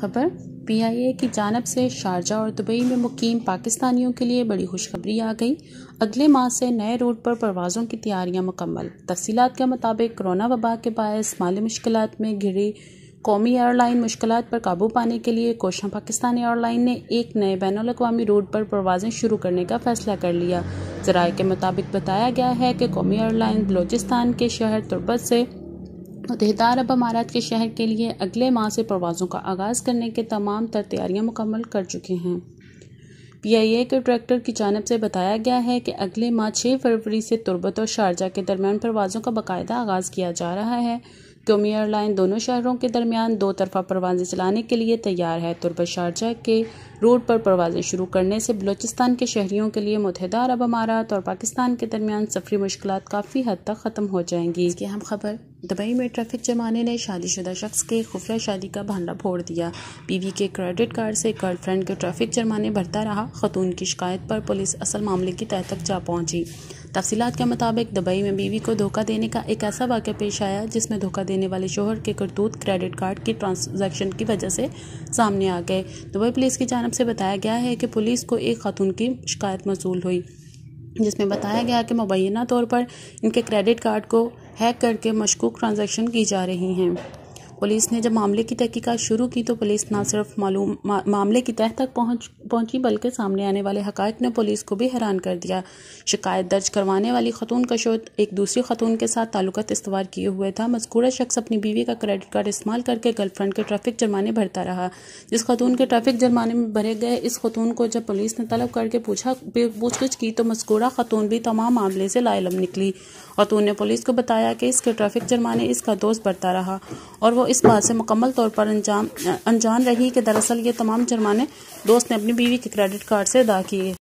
खबर पीआईए की जानब से शारजा और दुबई में मुकीम पाकिस्तानियों के लिए बड़ी खुशखबरी आ गई अगले माह से नए रूट पर परवाज़ों की तैयारियां मुकम्मल तफसीत के मुताबिक कोरोना वबा के बायस माली मुश्किल में घिरी कौमी एयरलाइन मुश्किल पर काबू पाने के लिए कोशा पाकिस्तान एयरलाइन ने एक नए बैन अवी रूट पर परवाज़ें शुरू करने का फ़ैसला कर लिया जराये के मुताबिक बताया गया है कि कौमी एयरलाइन बलोचिस्तान के शहर तुरबत से अतहदार अब अमारात के शहर के लिए अगले माह से प्रवासों का आगाज़ करने के तमाम तर तैयारियाँ मुकम्मल कर चुके हैं पी आई ए के डायरेक्टर की जानब से बताया गया है कि अगले माह छः फरवरी से तुरबत और शारजा के दरमियान प्रवासों का बाकायदा आगाज़ किया जा रहा है टोमी एयरलाइन दोनों शहरों के दरमियान दो तरफा परवाज़ें चलाने के लिए तैयार है तुर्बत शारजा के रूट पर परवाज़ें शुरू करने से बलूचिस्तान के शहरियों के लिए मतहदा अरब अमारात और पाकिस्तान के दरमियान सफरी मुश्किल काफ़ी हद तक ख़त्म हो जाएंगी इसकी अहम खबर दुबई में ट्रैफिक जमाने ने शादीशुदा शख्स के खुफिया शादी का भांडा फोड़ दिया बीवी के क्रेडिट कार्ड से गर्लफ्रेंड के ट्रैफिक जमाने भरता रहा खतून की शिकायत पर पुलिस असल मामले की तय तक जा पहुंची तफसीत के मुताबिक दुबई में बीवी को धोखा देने का एक ऐसा वाक़ पेश आया जिसमें धोखा देने वाले शोहर के करतूत क्रेडिट कार्ड की ट्रांजैक्शन की वजह से सामने आ गए दुबई पुलिस की जानब से बताया गया है कि पुलिस को एक खातून की शिकायत मौसू हुई जिसमें बताया गया कि मुबैना तौर पर इनके क्रेडिट कार्ड को हैक करके मशकूक ट्रांजैक्शन की जा रही हैं पुलिस ने जब मामले की तहकीकत शुरू की तो पुलिस ना सिर्फ मालूम मा, मामले की तह तक पहुंच पहुंची बल्कि सामने आने वाले हक ने पुलिस को भी हैरान कर दिया शिकायत दर्ज करवाने वाली खतून का शोध एक दूसरी खतून के साथ ताल्लुक इस्तेवाल किए हुए था मजकूरा शख्स अपनी बीवी का क्रेडिट कार्ड इस्तेमाल करके गर्लफ्रेंड के ट्रैफिक जुर्माने भरता रहा जिस खतून के ट्रैफिक जुर्माने में भरे गए इस खतून को जब पुलिस ने तलब करके पूछा पूछगिछ की तो मजकूरा खतून भी तमाम मामले से लाइलम निकली तो ने पुलिस को बताया कि इसके ट्रैफिक जुर्माने इसका दोस्त बढ़ता रहा और वो इस बात से मुकम्मल तौर पर अनजान रही कि दरअसल ये तमाम जुर्माने दोस्त ने अपनी बीवी के क्रेडिट कार्ड से अदा किए